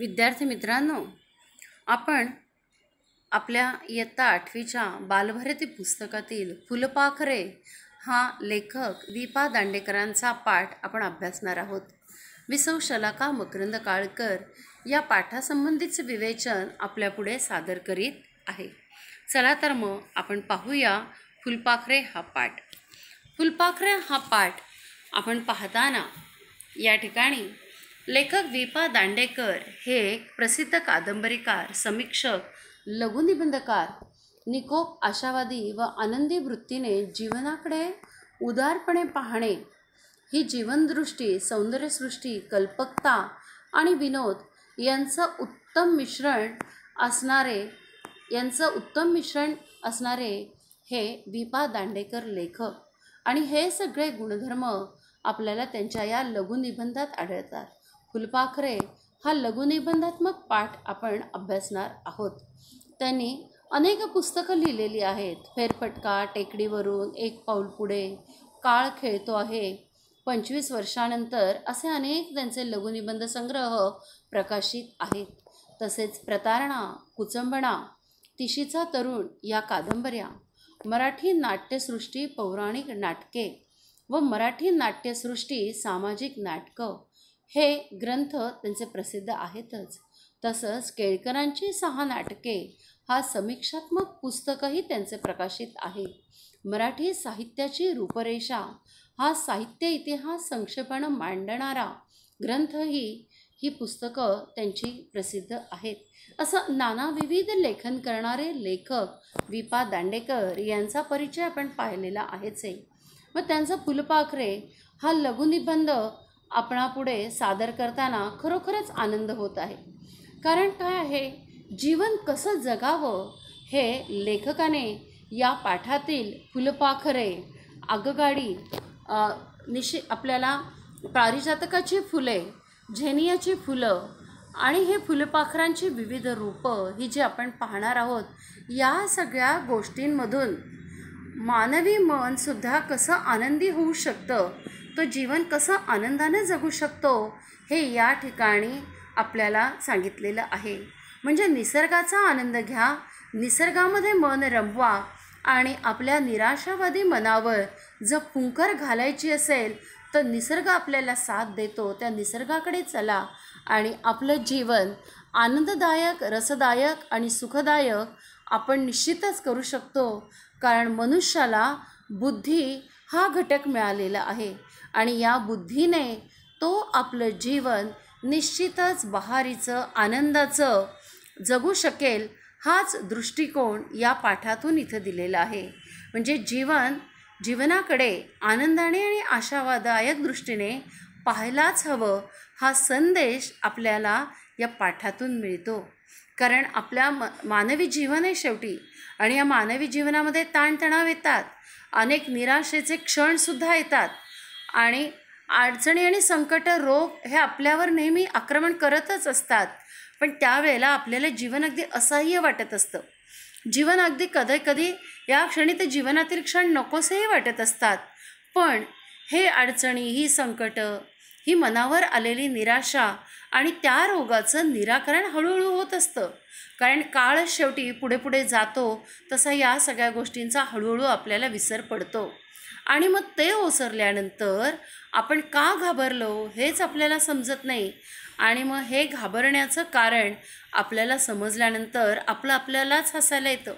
विद्यार्थी मित्रांनो आपण आपल्या इयत्ता आठवीच्या बालभारती पुस्तकातील फुलपाखरे हा लेखक दीपा दांडेकरांचा पाठ आपण अभ्यासणार आहोत विसव शलाका मकरंद काळकर या पाठासंबंधीचं विवेचन आपल्यापुढे सादर करीत आहे चला तर मग आपण पाहूया फुलपाखरे हा पाठ फुलपाखरे हा पाठ आपण पाहताना या ठिकाणी लेखक दीपा दांडेकर हे एक प्रसिद्ध कादंबरीकार समीक्षक लघुनिबंधकार निकोप आशावादी व आनंदी वृत्तीने जीवनाकडे उदारपणे पाहणे ही जीवनदृष्टी सौंदर्यसृष्टी कल्पकता आणि विनोद यांचं उत्तम मिश्रण असणारे यांचं उत्तम मिश्रण असणारे हे विपा दांडेकर लेखक आणि हे सगळे गुणधर्म आपल्याला त्यांच्या या लघुनिबंधात आढळतात फुलपाखरे हा लघुनिबंधात्मक पाठ आपण अभ्यासणार आहोत त्यांनी अनेक पुस्तकं लिहिलेली आहेत फेरफटका टेकडीवरून एक पाऊल पुढे काळ खेळतो आहे पंचवीस वर्षानंतर असे अनेक त्यांचे लघुनिबंध संग्रह प्रकाशित आहेत तसेच प्रतारणा कुचंबणा तिशीचा तरुण या कादंबऱ्या मराठी नाट्यसृष्टी पौराणिक नाटके व मराठी नाट्यसृष्टी सामाजिक नाटकं हे ग्रंथ त्यांचे प्रसिद्ध आहेतच तसंच केळकरांची सहा नाटके हा समीक्षात्मक पुस्तकही त्यांचे प्रकाशित आहे मराठी साहित्याची रूपरेषा हा साहित्य इतिहास संक्षेपण मांडणारा ग्रंथही ही पुस्तकं त्यांची प्रसिद्ध आहेत असं नाना विविध लेखन करणारे लेखक विपा दांडेकर यांचा परिचय आपण पाहिलेला आहेच आहे मग त्यांचा फुलपाखरे हा लघुनिबंध आपणापुढे सादर करताना खरोखरच आनंद होत आहे कारण काय आहे जीवन कसं जगावं हे लेखकाने या पाठातील फुलपाखरे आगगाडी निशे आपल्याला पारिजातकाची फुले झेनियाची फुलं आणि हे फुलपाखरांची विविध रूपं ही जी आपण पाहणार आहोत या सगळ्या गोष्टींमधून मानवी मनसुद्धा कसं आनंदी होऊ शकतं तो जीवन कसं आनंदाने जगू शकतो हे या ठिकाणी आपल्याला सांगितलेलं आहे म्हणजे निसर्गाचा आनंद घ्या निसर्गामध्ये मन रमवा आणि आपल्या निराशावादी मनावर जर फुंकर घालायची असेल तर निसर्ग आपल्याला साथ देतो त्या निसर्गाकडे चला आणि आपलं जीवन आनंददायक रसदायक आणि सुखदायक आपण निश्चितच करू शकतो कारण मनुष्याला बुद्धी हा घटक मिळालेला आहे आणि या बुद्धीने तो आपलं जीवन निश्चितच बहारीचं आनंदाचं जगू शकेल हाच दृष्टिकोन या पाठातून इथं दिलेला आहे म्हणजे जीवन जीवनाकडे आनंदाने आणि आशावादायक दृष्टीने पाहायलाच हवं हा संदेश आपल्याला या पाठातून मिळतो कारण आपल्या म मानवी जीवन आहे शेवटी आणि या मानवी जीवनामध्ये ताणतणाव येतात अनेक निराशेचे क्षणसुद्धा येतात आणि अडचणी आणि संकट रोग हे आपल्यावर नेहमी आक्रमण करतच असतात पण त्यावेळेला आपल्याला जीवन अगदी असह्य वाटत असतं जीवन अगदी कधी कधी या क्षणी ते जीवनातील क्षण नकोसेही वाटत असतात पण हे अडचणी ही संकटं ही मनावर आलेली निराशा आणि त्या रोगाचं निराकरण हळूहळू होत असतं कारण काळ शेवटी पुढे पुढे जातो तसा या सगळ्या गोष्टींचा हळूहळू आपल्याला विसर पडतो आणि मग ते ओसरल्यानंतर आपण का घाबरलो हेच आपल्याला समजत नाही आणि मग हे घाबरण्याचं कारण आपल्याला समजल्यानंतर आपलं आपल्यालाच हसायला येतं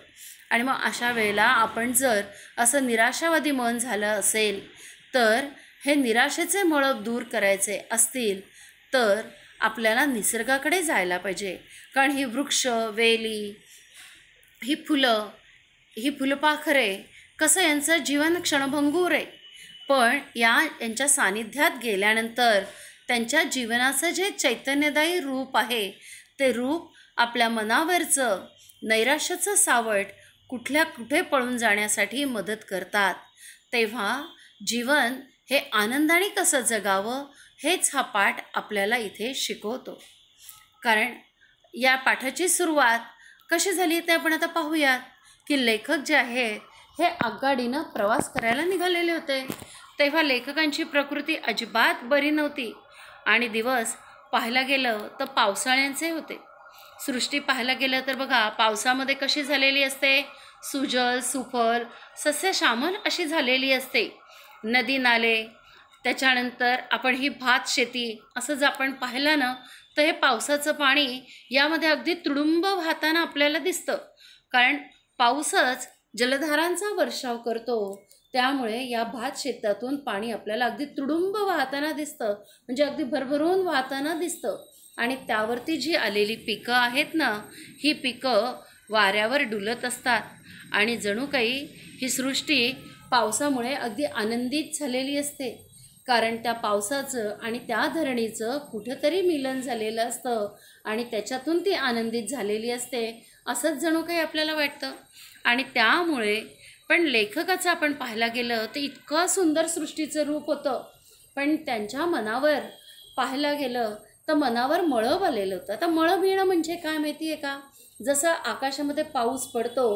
आणि मग अशा वेळेला आपण जर असं निराशावादी मन झालं असेल तर हे निराशेचे मळप दूर करायचे असतील तर आपल्याला निसर्गाकडे जायला पाहिजे कारण ही वृक्ष वेली ही फुलं ही फुलपाखरे कसं यांचं जीवन क्षणभंगूर आहे पण या यांच्या सानिध्यात गेल्यानंतर त्यांच्या जीवनाचं जे चैतन्यदायी रूप आहे ते रूप आपल्या मनावरचं नैराश्याचं सावट कुठल्या कुठे पळून जाण्यासाठी मदत करतात तेव्हा जीवन हे आनंदाने कसं जगावं हेच हा पाठ आपल्याला इथे शिकवतो कारण या पाठाची सुरुवात कशी झाली ते आपण आता पाहूयात की लेखक जे आहेत हे आगगाडीनं प्रवास करायला निघालेले होते तेव्हा लेखकांची प्रकृती अजिबात बरी नव्हती आणि दिवस पाहायला गेलं तर पावसाळ्यांचे होते सृष्टी पाहायला गेलं तर बघा पावसामध्ये कशी झालेली असते सुजल सुफल सस्यशामल अशी झालेली असते नदी नाले त्याच्यानंतर आपण ही भात शेती असं जर आपण पाहिलं ना तर हे पावसाचं पाणी यामध्ये अगदी तुडुंब वाहताना आपल्याला दिसतं कारण पाऊसच जलधारांचा वर्षाव करतो त्यामुळे या भात शेतातून पाणी आपल्याला अगदी तुडुंब वाहताना दिसतं म्हणजे अगदी भरभरून वाहताना दिसतं आणि त्यावरती जी आलेली पिकं आहेत ना ही पिकं वाऱ्यावर डुलत असतात आणि जणू काही ही सृष्टी पावसामुळे अगदी आनंदित झालेली असते कारण त्या पावसाचं आणि त्या धरणीचं कुठंतरी मिलन झालेलं असतं आणि त्याच्यातून ती आनंदित झालेली असते असंच जणू काही आपल्याला वाटतं आणि त्यामुळे पण लेखकाचं आपण पाहायला गेलं तर इतकं सुंदर सृष्टीचं रूप होतं पण त्यांच्या मनावर पाहायला गेलं तर मनावर मळब आलेलं होतं आता मळब येणं म्हणजे काय माहिती आहे का जसं आकाशामध्ये पाऊस पडतो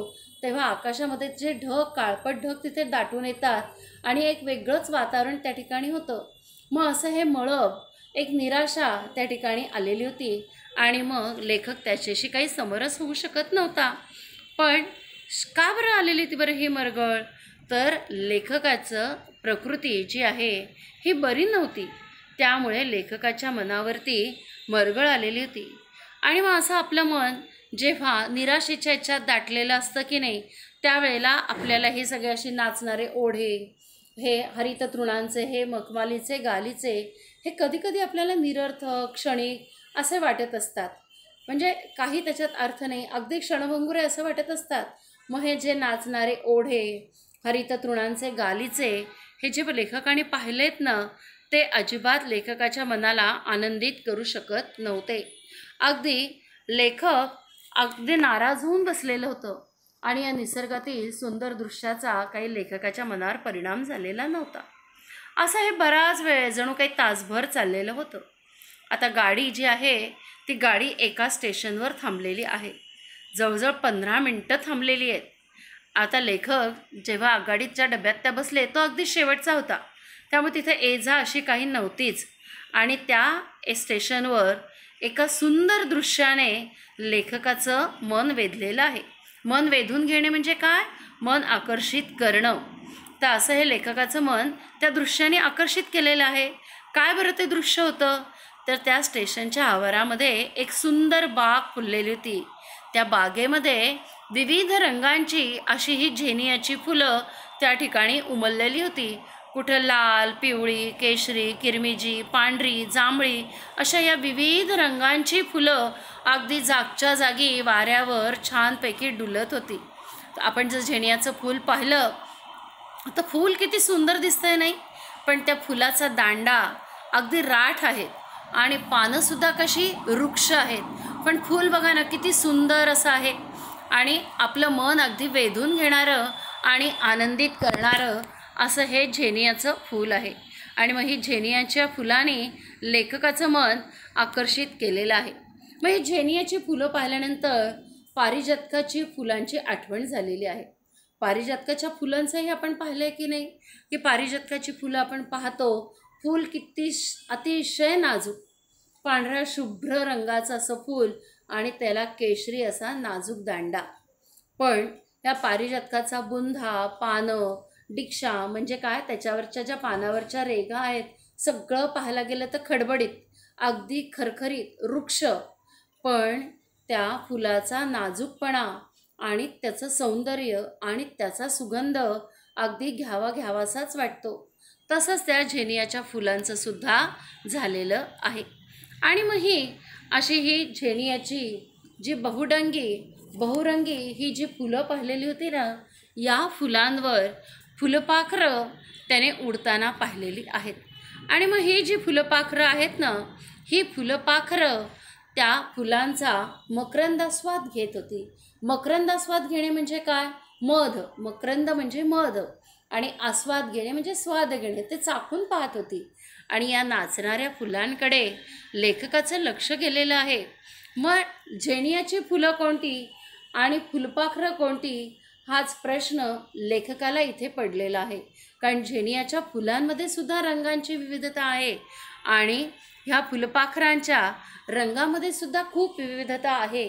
तेव्हा आकाशामध्ये जे ढग काळपट ढग तिथे दाटून येतात आणि एक वेगळंच वातावरण त्या ठिकाणी होतं मग असं हे मळब एक निराशा त्या ठिकाणी आलेली होती आणि मग लेखक त्याच्याशी काही समरस होऊ शकत नव्हता पण का बरं आलेली ती बरं ही मरगळ तर लेखकाचं प्रकृती जी आहे ही बरी नव्हती त्यामुळे लेखकाच्या मनावरती मरगळ आलेली होती आणि मग असं आपलं मन जेव्हा निराशेच्या याच्यात दाटलेलं असतं की नाही त्यावेळेला आपल्याला हे सगळे असे नाचणारे ओढे हे हरित तृणांचे हे मखमालीचे गालीचे हे कधीकधी आपल्याला निरर्थक क्षणिक असे वाटत असतात म्हणजे काही त्याच्यात अर्थ नाही अगदी क्षणभंगुरे असं वाटत असतात मग हे जे नाचणारे ओढे हरित तृणांचे गालीचे हे जे लेखकाने पाहिलेत ना ते अजिबात लेखकाच्या मनाला आनंदित करू शकत नव्हते अगदी लेखक अगदी नाराज होऊन बसलेलं होतं आणि या निसर्गातील सुंदर दृश्याचा काही लेखकाच्या मनावर परिणाम झालेला नव्हता असं हे बराच वेळ जणू काही तासभर चाललेलं होतं आता गाडी जी आहे ती गाडी एका स्टेशनवर थांबलेली आहे जवळजवळ पंधरा मिनटं थांबलेली आहेत आता लेखक जेव्हा आघाडीच्या डब्यात त्या बसले तो अगदी शेवटचा होता त्यामुळे तिथे ए जा अशी काही नव्हतीच आणि त्या स्टेशनवर एका सुंदर दृश्याने लेखकाचं मन वेधलेलं आहे मन वेधून घेणे म्हणजे काय मन आकर्षित करणं तर असं हे लेखकाचं मन त्या दृश्याने आकर्षित केलेलं आहे काय बरं ते दृश्य होतं तर त्या स्टेशनच्या आवारामध्ये एक सुंदर बाग फुललेली होती त्या बागेमध्ये विविध रंगांची अशी ही झेनियाची फुलं त्या ठिकाणी उमललेली होती कुठं लाल पिवळी केशरी किरमिजी पांढरी जांभळी अशा या विविध रंगांची फुलं अगदी जागच्या जागी वाऱ्यावर छानपैकी डुलत होती आपण जर झेनियाचं फूल पाहिलं तर फूल किती सुंदर दिसतंय नाही पण त्या फुलाचा दांडा अगदी राठ आहे आणि पानंसुद्धा कशी वृक्ष आहेत पण फूल बघा ना किती सुंदर असं आहे आणि आपलं मन अगदी वेधून घेणारं आणि आनंदित करणारं असं हे झेनियाचं फूल आहे आणि मग ही झेनियाच्या फुलाने लेखकाचं मन आकर्षित केलेलं आहे मग ही झेनियाची फुलं पाहिल्यानंतर पारिजातकाची फुलांची आठवण झालेली आहे पारिजातकाच्या फुलांचंही आपण पाहिलं आहे की नाही की पारिजातकाची फुलं आपण पाहतो फूल किती अतिशय नाजूक पांढऱ्या शुभ्र रंगाचं असं फूल आणि त्याला केशरी असा नाजूक दांडा पण या पारिजातकाचा बुंधा पानं डिक्षा म्हणजे काय त्याच्यावरच्या ज्या पानावरच्या रेगा आहेत सगळं पाहायला गेलं तर खडबडीत अगदी खरखरीत वृक्ष पण त्या फुलाचा नाजूकपणा आणि त्याचं सौंदर्य आणि त्याचा सुगंध अगदी घ्यावा घ्यावासाच वाटतो तसंच त्या झेनियाच्या फुलांचं सुद्धा झालेलं आहे आणि मग ही अशी ही झेनियाची जी बहुडंगी बहुरंगी ही जी फुलं पाहिलेली होती ना या फुलांवर फुलपाखरं त्याने उडताना पाहिलेली आहेत आणि मग ही जी फुलपाखरं आहेत ना ही फुलपाखरं त्या फुलांचा मकरंदास्वाद घेत होती मकरंदास्वाद घेणे म्हणजे काय मध मकरंद म्हणजे मध आणि आस्वाद घेणे म्हणजे स्वाद घेणे ते चाखून पाहत होती आणि या नाचणाऱ्या फुलांकडे लेखकाचं लक्ष गेलेलं आहे मग झेनियाची फुलं कोणती आणि फुलपाखरं कोणती हाच प्रश्न लेखकाला इथे पडलेला आहे कारण झेनियाच्या फुलांमध्ये सुद्धा रंगांची विविधता आहे आणि ह्या फुलपाखरांच्या रंगामध्ये सुद्धा खूप विविधता आहे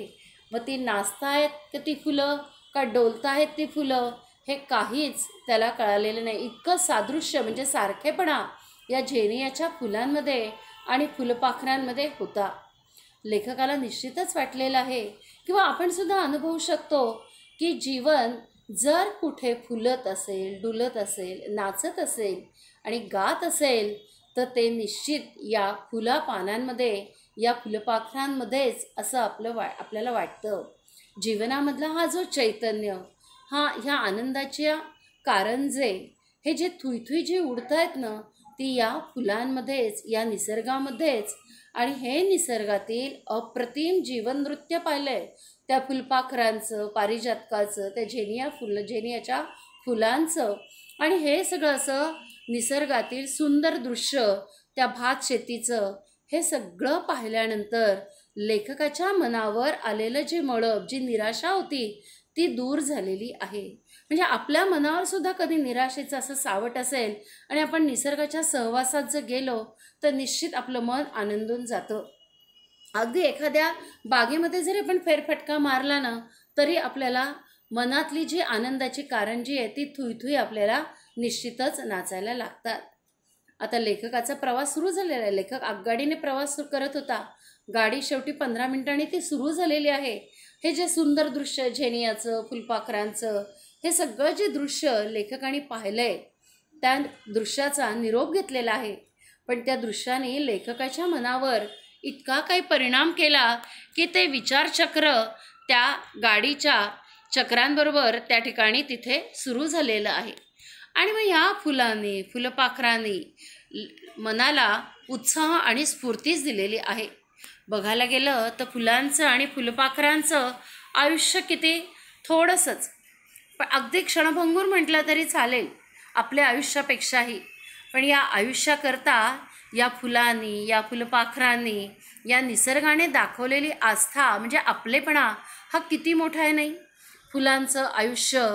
मग ती नाचतायत ती फुलं का डोलतायत ती फुलं हे काहीच त्याला कळालेलं नाही इतकं सादृश्य म्हणजे सारखेपणा या झेनियाच्या फुलांमध्ये आणि फुलपाखरांमध्ये होता लेखकाला निश्चितच वाटलेलं आहे किंवा आपण सुद्धा अनुभवू शकतो की जीवन जर कुठे फुलत असेल डुलत असेल नाचत असेल आणि गात असेल तर ते निश्चित या फुला पानांमध्ये या फुलपाखरांमध्येच असं आपलं वा आपल्याला वाटतं जीवनामधला हा जो चैतन्य हा ह्या आनंदाच्या कारंजे हे जे थुईथुई जे उडत आहेत ना ती या फुलांमध्येच या निसर्गामध्येच आणि हे निसर्गातील अप्रतिम जीवन नृत्य पाहिलं त्या फुलपाखरांचं पारिजातकाचं त्या झेनिया फुल झेनियाच्या फुलांचं आणि हे सगळं असं निसर्गातील सुंदर दृश्य त्या भात शेतीचं हे सगळं पाहिल्यानंतर लेखकाच्या मनावर आलेलं जे मळब जी निराशा होती ती दूर झालेली आहे म्हणजे आपल्या मनावर सुद्धा कधी निराशेचं असं सावट असेल आणि आपण निसर्गाच्या सहवासात जर गेलो तर निश्चित आपलं मन आनंदून जातं अगदी एखाद्या बागेमध्ये जरी आपण फेरफटका मारला ना तरी आपल्याला मनातली जी आनंदाची कारण जी आहे ती थुईथुई आपल्याला निश्चितच नाचायला लागतात आता लेखकाचा प्रवास सुरू झालेला आहे लेखक आगगाडीने प्रवास करत होता गाडी शेवटी पंधरा मिनिटांनी ती सुरू झालेली आहे हे जे सुंदर दृश्य झेनियाचं फुलपाखरांचं हे सगळं जे दृश्य लेखकाने पाहिलं आहे त्या दृश्याचा निरोप घेतलेला आहे पण त्या दृश्याने लेखकाच्या मनावर इतका काही परिणाम केला की ते विचारचक्र त्या गाडीच्या चक्रांबरोबर त्या ठिकाणी तिथे सुरू झालेलं आहे आणि मग या फुलाने फुलपाखराने मनाला उत्साह आणि स्फूर्तीच दिलेली आहे बघायला गेलं तर फुलांचं आणि फुलपाखरांचं आयुष्य किती थोडंसंच पण अगदी क्षणभंगूर म्हटलं तरी चालेल आपल्या आयुष्यापेक्षाही पण या आयुष्याकरता या फुलांनी या फुलपाखरांनी या निसर्गाने दाखवलेली आस्था म्हणजे आपलेपणा हा किती मोठा आहे नाही फुलांचं आयुष्य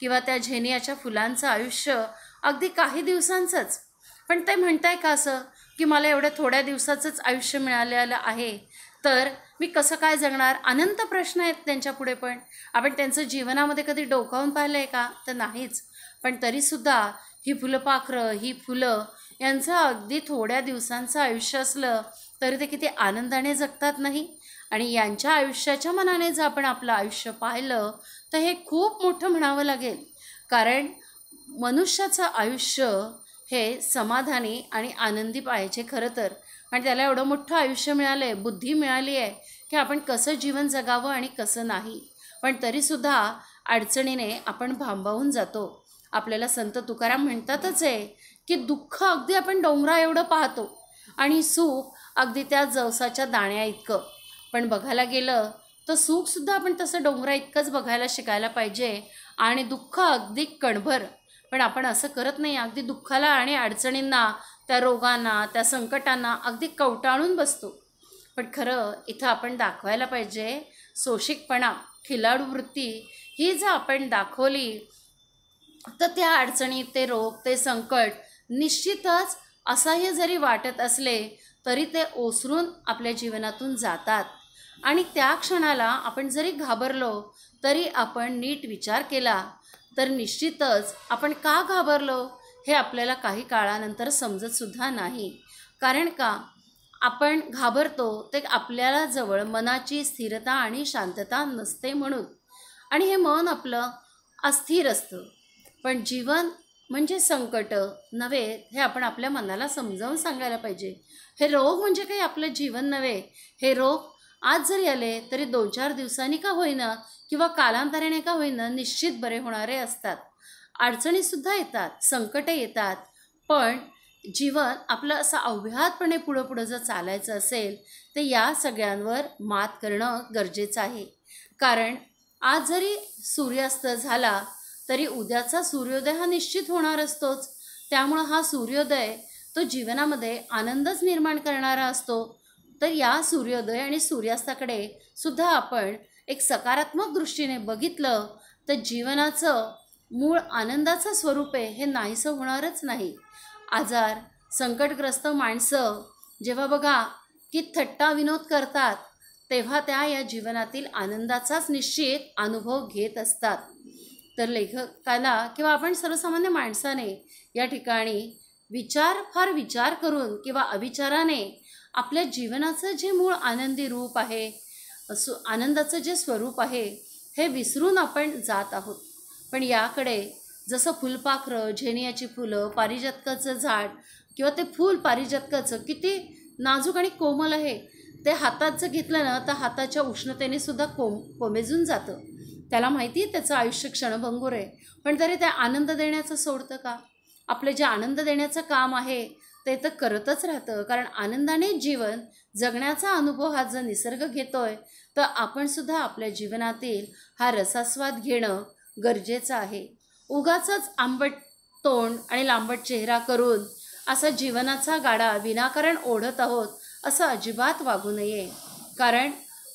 किंवा त्या झेनियाच्या फुलांचं आयुष्य अगदी काही दिवसांचंच पण ते म्हणताय का असं की मला एवढ्या थोड्या दिवसाचंच आयुष्य मिळालेलं आहे तर मी कसं काय जगणार अनंत प्रश्न आहेत त्यांच्या पुढे पण आपण त्यांचं जीवनामध्ये कधी डोकावून पाहिलं आहे का तर नाहीच पण तरीसुद्धा ही फुलपाखरं ही फुलं यांचं अगदी थोड्या दिवसांचं आयुष्य असलं तरी ते किती आनंदाने जगतात नाही आणि यांच्या आयुष्याच्या मनाने जर आपण आपलं आयुष्य पाहिलं तर हे खूप मोठं म्हणावं लागेल कारण मनुष्याचं आयुष्य हे समाधानी आणि आनंदी पाहायचे खरं तर आणि त्याला एवढं मोठं आयुष्य मिळालं आहे बुद्धी मिळाली आहे की आपण कसं जीवन जगावं आणि कसं नाही पण तरीसुद्धा अडचणीने आपण भांबावून जातो आपल्याला संत तुकाराम म्हणतातच आहे की दुःख अगदी आपण डोंगरा एवढं पाहतो आणि सुख अगदी त्या जवसाच्या दाण्या इतकं पण बघायला गेलं तर सुखसुद्धा आपण तसं डोंगरा इतकंच बघायला शिकायला पाहिजे आणि दुःख अगदी कणभर पण आपण असं करत नाही अगदी दुःखाला आणि अडचणींना त्या रोगांना त्या संकटांना अगदी कवटाळून बसतो पण खरं इथं आपण दाखवायला पाहिजे सोशिकपणा खिलाडू वृत्ती ही जर आपण दाखवली तर त्या अडचणी ते रोग ते संकट निश्चितच असाही जरी वाटत असले तरी ते ओसरून आपल्या जीवनातून जातात आणि त्या क्षणाला आपण जरी घाबरलो तरी आपण नीट विचार केला तर निश्चितच आपण का घाबरलो हे आपल्याला काही काळानंतर समजतसुद्धा नाही कारण का आपण घाबरतो ते आपल्याला जवळ मनाची स्थिरता आणि शांतता नसते म्हणून आणि हे मन आपलं अस्थिर असतं पण जीवन म्हणजे संकट नव्हे हे आपण आपल्या मनाला समजावून सांगायला पाहिजे हे रोग म्हणजे काही आपलं जीवन नव्हे हे रोग आज जरी आले तरी दोन चार दिवसांनी का होईना किंवा कालांतराने का होईना निश्चित बरे होणारे असतात अडचणीसुद्धा येतात संकटे येतात पण जीवन आपलं असं अव्याहतपणे पुढं पुढं जर चालायचं असेल तर या सगळ्यांवर मात करणं गरजेचं आहे कारण आज जरी सूर्यास्त झाला तरी उद्याचा सूर्योदय हा निश्चित होणार असतोच त्यामुळं हा सूर्योदय तो जीवनामध्ये आनंदच निर्माण करणारा असतो तर या सूर्योदय आणि सूर्यास्ताकडे सुद्धा आपण एक सकारात्मक दृष्टीने बघितलं तर जीवनाचं मूळ आनंदाचं स्वरूप आहे हे नाहीसं होणारच नाही आजार संकटग्रस्त माणसं जेव्हा बघा की थट्टा विनोद करतात तेव्हा त्या या जीवनातील आनंदाचाच निश्चित अनुभव घेत असतात तर लेखकाला किंवा आपण सर्वसामान्य माणसाने या ठिकाणी विचार फार विचार करून किंवा अविचाराने आपल्या जीवनाचं जे मूळ आनंदी रूप आहे सु आनंदाचं जे स्वरूप आहे हे विसरून आपण जात आहोत पण याकडे जसं फुलपाखरं झेनियाची फुलं पारिजातकाचं झाड किंवा ते फूल पारिजातकाचं किती नाजूक आणि कोमल आहे ते हाताचं घेतलं ना तर हाताच्या उष्णतेने सुद्धा कोम कोमेजून जातं त्याला माहिती आहे त्याचं आयुष्य क्षणभंगूर आहे पण तरी ते आनंद देण्याचं सोडतं का आपलं जे आनंद देण्याचं काम आहे ते तर करतच राहतं कारण आनंदाने जीवन जगण्याचा अनुभव हा जर निसर्ग घेतोय तर आपणसुद्धा आपल्या जीवनातील हा रसास्वाद घेणं गरजेचं आहे उगाचाच आंबट तोंड आणि लांबट चेहरा करून असा जीवनाचा गाडा विनाकारण ओढत आहोत असं अजिबात वागू नये कारण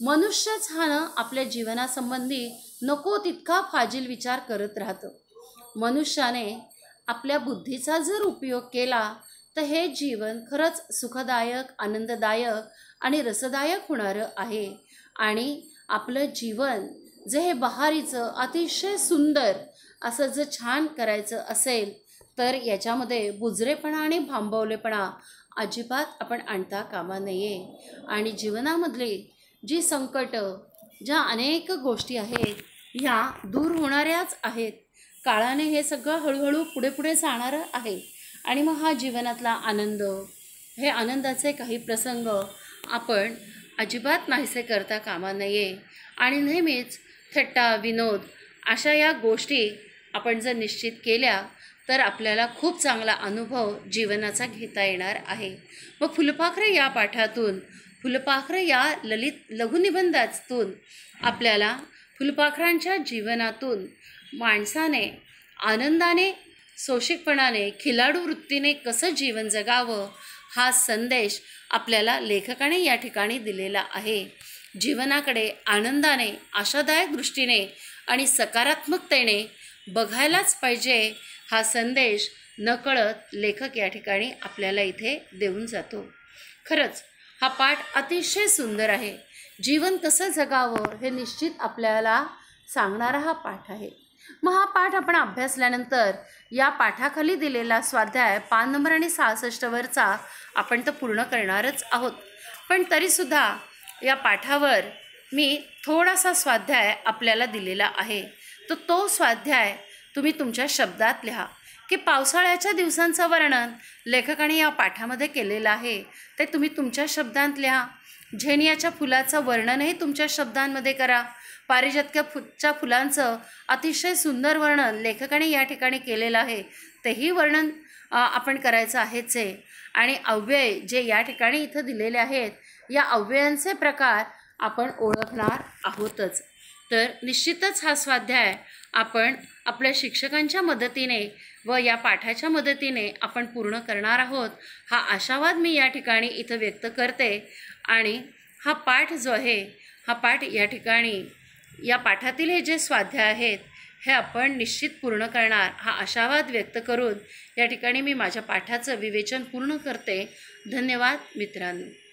मनुष्यच हा न आपल्या जीवनासंबंधी नको तितका फाजील विचार करत राहतं मनुष्याने आपल्या बुद्धीचा जर उपयोग केला तर हे जीवन खरंच सुखदायक आनंददायक आणि रसदायक होणारं आहे आणि आपलं जीवन जे हे बहारीचं अतिशय सुंदर असं जर छान करायचं असेल तर याच्यामध्ये बुजरेपणा आणि भांबवलेपणा अजिबात आपण आणता कामा नये आणि जीवनामधली जी संकटं ज्या अनेक गोष्टी आहेत ह्या दूर होणाऱ्याच आहेत काळाने हे सगळं हळूहळू पुढे पुढे जाणारं आहे आणि मग हा जीवनातला आनंद हे आनंदाचे काही प्रसंग आपण अजिबात नाहीसे करता कामा नये आणि नेहमीच थट्टा विनोद अशा या गोष्टी आपण जर निश्चित केल्या तर आपल्याला खूप चांगला अनुभव जीवनाचा घेता येणार आहे व फुलपाखरे या पाठातून फुलपाखरे या ललित लघुनिबंधातून आपल्याला फुलपाखरांच्या जीवनातून माणसाने आनंदाने सोशिकपणाने खिलाडू वृत्तीने कसं जीवन जगावं हा संदेश आपल्याला लेखकाने या ठिकाणी दिलेला आहे जीवनाकडे आनंदाने आशादायक दृष्टीने आणि सकारात्मकतेने बघायलाच पाहिजे हा संदेश नकळत लेखक या ठिकाणी आपल्याला इथे देऊन जातो खरंच हा पाठ अतिशय सुंदर आहे जीवन कसं जगावं हे निश्चित आपल्याला सांगणारा हा पाठ आहे मग हा पाठ आपण अभ्यासल्यानंतर या पाठाखाली दिलेला स्वाध्याय पान नंबर आणि सहासष्टवरचा आपण तर पूर्ण करणारच आहोत पण तरीसुद्धा या पाठावर मी थोडासा स्वाध्याय आपल्याला दिलेला आहे तर तो, तो स्वाध्याय तुम्ही तुमच्या शब्दात लिहा की पावसाळ्याच्या दिवसांचं वर्णन लेखकाने या पाठामध्ये केलेलं आहे ते तुम्ही तुमच्या शब्दांत लिहा झेनियाच्या फुलाचं वर्णनही तुमच्या शब्दांमध्ये करा पारिजातक्या फुच्या फुलांचं अतिशय सुंदर वर्णन लेखकाने या ठिकाणी केलेलं आहे तेही वर्णन आपण करायचं आहेच आहे आणि अव्यय जे या ठिकाणी इथं दिलेले आहेत या अव्ययांचे प्रकार आपण ओळखणार आहोतच तर निश्चितच हा स्वाध्याय आपण आपल्या शिक्षकांच्या मदतीने व या पाठाच्या मदतीने आपण पूर्ण करणार आहोत हा आशावाद मी या ठिकाणी इथं व्यक्त करते आणि हा पाठ जो आहे हा पाठ या ठिकाणी या पाठातील हे जे स्वाध्याय आहेत हे आपण निश्चित पूर्ण करणार हा आशावाद व्यक्त करून या ठिकाणी मी माझ्या पाठाचं विवेचन पूर्ण करते धन्यवाद मित्रांनो